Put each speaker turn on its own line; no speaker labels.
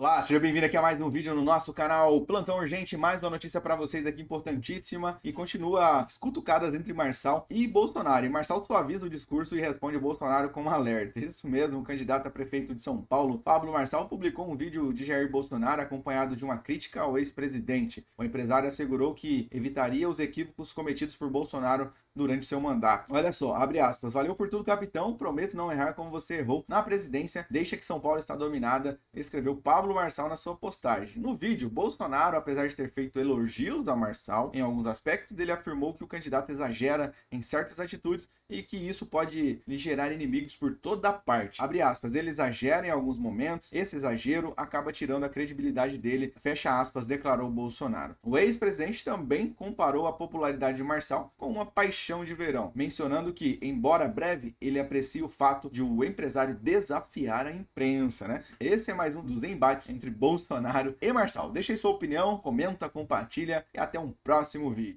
Olá, seja bem-vindo aqui a mais um vídeo no nosso canal Plantão Urgente, mais uma notícia para vocês aqui importantíssima e continua as cutucadas entre Marçal e Bolsonaro. E Marçal suaviza o discurso e responde Bolsonaro com um alerta. Isso mesmo, o candidato a prefeito de São Paulo, Pablo Marçal, publicou um vídeo de Jair Bolsonaro acompanhado de uma crítica ao ex-presidente. O empresário assegurou que evitaria os equívocos cometidos por Bolsonaro durante seu mandato. Olha só, abre aspas. Valeu por tudo, capitão. Prometo não errar como você errou na presidência. Deixa que São Paulo está dominada, escreveu Pablo Marçal na sua postagem. No vídeo, Bolsonaro, apesar de ter feito elogios a Marçal em alguns aspectos, ele afirmou que o candidato exagera em certas atitudes e que isso pode lhe gerar inimigos por toda parte. Abre aspas. Ele exagera em alguns momentos. Esse exagero acaba tirando a credibilidade dele. Fecha aspas, declarou Bolsonaro. O ex-presidente também comparou a popularidade de Marçal com uma paixão Paixão de Verão, mencionando que, embora breve, ele aprecia o fato de o empresário desafiar a imprensa, né? Esse é mais um dos embates entre Bolsonaro e Marçal. Deixe sua opinião, comenta, compartilha e até um próximo vídeo.